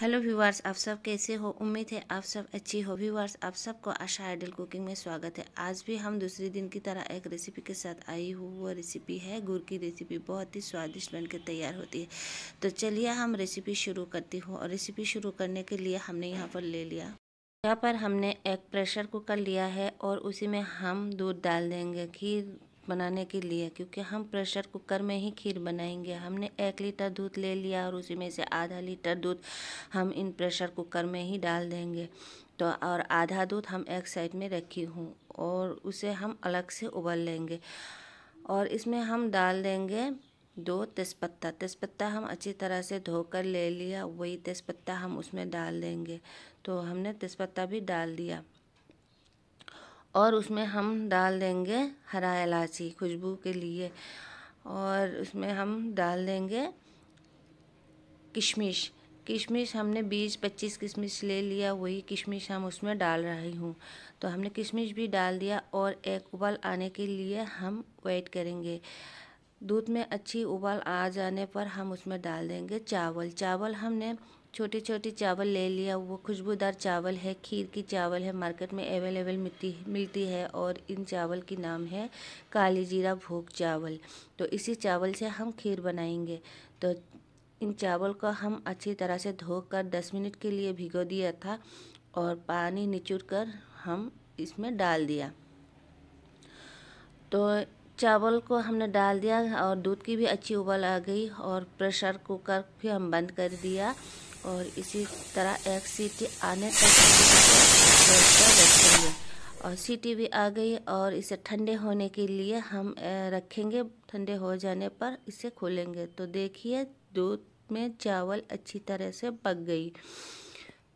hello viewers आप सब कैसे हो उम्मीद है आप सब अच्छी हो व्यूवर्स आप सबको आशा आइडल कुकिंग में स्वागत है आज भी हम दूसरे दिन की तरह एक रेसिपी के साथ आई हूँ वो रेसिपी है गुड़ की रेसिपी बहुत ही स्वादिष्ट बनकर तैयार होती है तो चलिए हम रेसिपी शुरू करती हूँ और रेसिपी शुरू करने के लिए हमने यहाँ पर ले लिया यहाँ पर हमने एक प्रेशर कुकर लिया है और उसी में हम दूध डाल देंगे खीर बनाने के लिए क्योंकि हम प्रेशर कुकर में ही खीर बनाएंगे हमने एक लीटर दूध ले लिया और उसी में से आधा लीटर दूध हम इन प्रेशर कुकर में ही डाल देंगे तो और आधा दूध हम एक साइड में रखी हूँ और उसे हम अलग से उबल लेंगे और इसमें हम डाल देंगे दो तेज़पत्ता तेज़पत्ता हम अच्छी तरह से धोकर ले लिया वही तेज़पत्ता हम उसमें डाल देंगे तो हमने तेज़पत्ता भी डाल दिया और उसमें हम डाल देंगे हरा इलायची खुशबू के लिए और उसमें हम डाल देंगे किशमिश किशमिश हमने बीस पच्चीस किशमिश ले लिया वही किशमिश हम उसमें डाल रही हूँ तो हमने किशमिश भी डाल दिया और एक उबाल आने के लिए हम वेट करेंगे दूध में अच्छी उबाल आ जाने पर हम उसमें डाल देंगे चावल चावल हमने छोटे छोटे चावल ले लिया वो खुशबूदार चावल है खीर की चावल है मार्केट में अवेलेबल मिलती मिलती है और इन चावल की नाम है काली जीरा भोग चावल तो इसी चावल से हम खीर बनाएंगे तो इन चावल को हम अच्छी तरह से धोकर 10 मिनट के लिए भिगो दिया था और पानी निचुर कर हम इसमें डाल दिया तो चावल को हमने डाल दिया और दूध की भी अच्छी उबल आ गई और प्रेशर कुकर भी हम बंद कर दिया और इसी तरह एक सीटी आने तक रखेंगे और सीटी भी आ गई और इसे ठंडे होने के लिए हम रखेंगे ठंडे हो जाने पर इसे खोलेंगे तो देखिए दूध में चावल अच्छी तरह से पक गई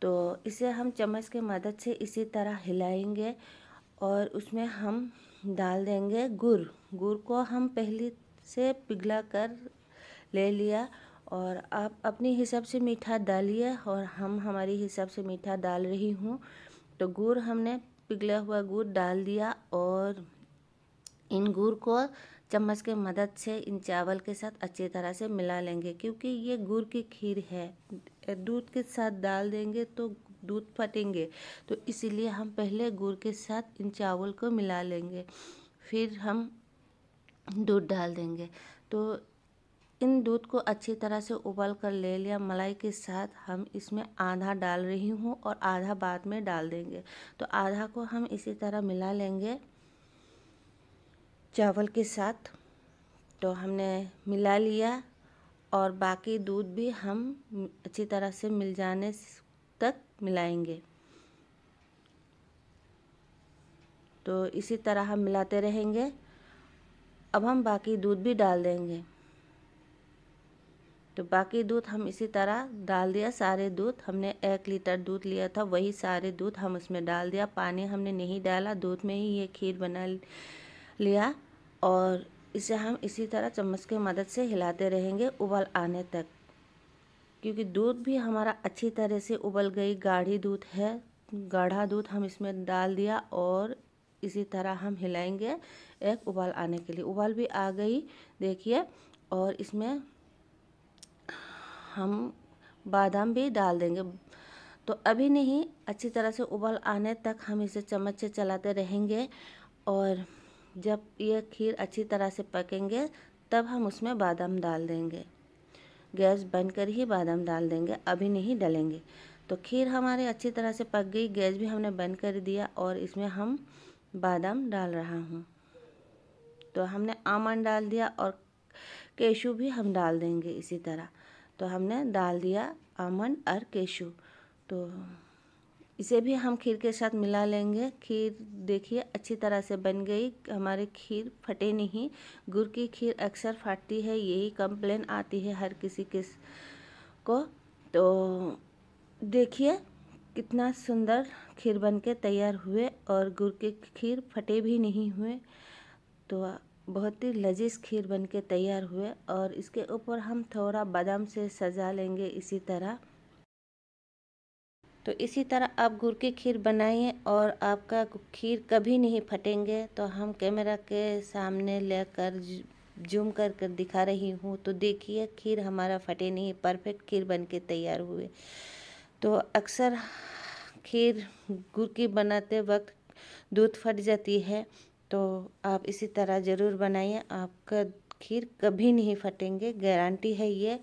तो इसे हम चम्मच के मदद से इसी तरह हिलाएंगे और उसमें हम डाल देंगे गुड़ गुड़ को हम पहले से पिघला कर ले लिया और आप अपने हिसाब से मीठा डालिए और हम हमारे हिसाब से मीठा डाल रही हूँ तो गुड़ हमने पिघला हुआ गुड़ डाल दिया और इन गुड़ को चम्मच के मदद से इन चावल के साथ अच्छी तरह से मिला लेंगे क्योंकि ये गुड़ की खीर है दूध के साथ डाल देंगे तो दूध फटेंगे तो इसीलिए हम पहले गुड़ के साथ इन चावल को मिला लेंगे फिर हम दूध डाल देंगे तो इन दूध को अच्छी तरह से उबाल कर ले लिया मलाई के साथ हम इसमें आधा डाल रही हूँ और आधा बाद में डाल देंगे तो आधा को हम इसी तरह मिला लेंगे चावल के साथ तो हमने मिला लिया और बाकी दूध भी हम अच्छी तरह से मिल जाने तक मिलाएंगे तो इसी तरह हम मिलाते रहेंगे अब हम बाकी दूध भी डाल देंगे तो बाकी दूध हम इसी तरह डाल दिया सारे दूध हमने एक लीटर दूध लिया था वही सारे दूध हम उसमें डाल दिया पानी हमने नहीं डाला दूध में ही ये खीर बना लिया और इसे हम इसी तरह चम्मच के मदद से हिलाते रहेंगे उबल आने तक क्योंकि दूध भी हमारा अच्छी तरह से उबल गई गाढ़ी दूध है गाढ़ा दूध हम इसमें डाल दिया और इसी तरह हम हिलाएंगे एक उबाल आने के लिए उबाल भी आ गई देखिए और इसमें हम बादाम भी डाल देंगे तो अभी नहीं अच्छी तरह से उबल आने तक हम इसे चम्मच से चलाते रहेंगे और जब ये खीर अच्छी तरह से पकेंगे तब हम उसमें बादाम डाल देंगे गैस बंद कर ही बादाम डाल देंगे अभी नहीं डालेंगे तो खीर हमारी अच्छी तरह से पक गई गैस भी हमने बंद कर दिया और इसमें हम बादाम डाल रहा हूँ तो हमने आमंड डाल दिया और केशु भी हम डाल देंगे इसी तरह तो हमने डाल दिया आमंड और केशु तो इसे भी हम खीर के साथ मिला लेंगे खीर देखिए अच्छी तरह से बन गई हमारी खीर फटे नहीं गुड़ की खीर अक्सर फटती है यही कंप्लेन आती है हर किसी के को तो देखिए कितना सुंदर खीर बनके तैयार हुए और गुड़ के खीर फटे भी नहीं हुए तो बहुत ही लजीज खीर बनके तैयार हुए और इसके ऊपर हम थोड़ा बादाम से सजा लेंगे इसी तरह तो इसी तरह आप गुड़ की खीर बनाइए और आपका खीर कभी नहीं फटेंगे तो हम कैमरा के सामने लेकर जूम कर कर दिखा रही हूँ तो देखिए खीर हमारा फटे नहीं परफेक्ट खीर बन के तैयार हुए तो अक्सर खीर गुड़ की बनाते वक्त दूध फट जाती है तो आप इसी तरह ज़रूर बनाइए आपका खीर कभी नहीं फटेंगे गारंटी है ये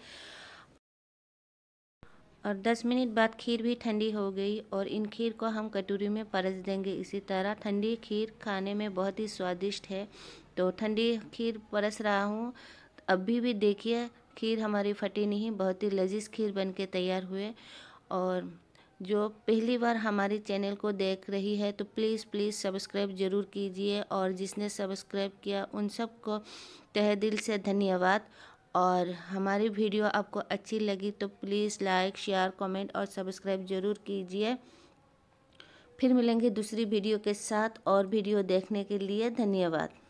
और 10 मिनट बाद खीर भी ठंडी हो गई और इन खीर को हम कटोरी में परस देंगे इसी तरह ठंडी खीर खाने में बहुत ही स्वादिष्ट है तो ठंडी खीर परस रहा हूँ अभी भी देखिए खीर हमारी फटी नहीं बहुत ही लजीज खीर बन के तैयार हुए और जो पहली बार हमारे चैनल को देख रही है तो प्लीज़ प्लीज़ सब्सक्राइब ज़रूर कीजिए और जिसने सब्सक्राइब किया उन सबको तह दिल से धन्यवाद और हमारी वीडियो आपको अच्छी लगी तो प्लीज़ लाइक शेयर कमेंट और सब्सक्राइब ज़रूर कीजिए फिर मिलेंगे दूसरी वीडियो के साथ और वीडियो देखने के लिए धन्यवाद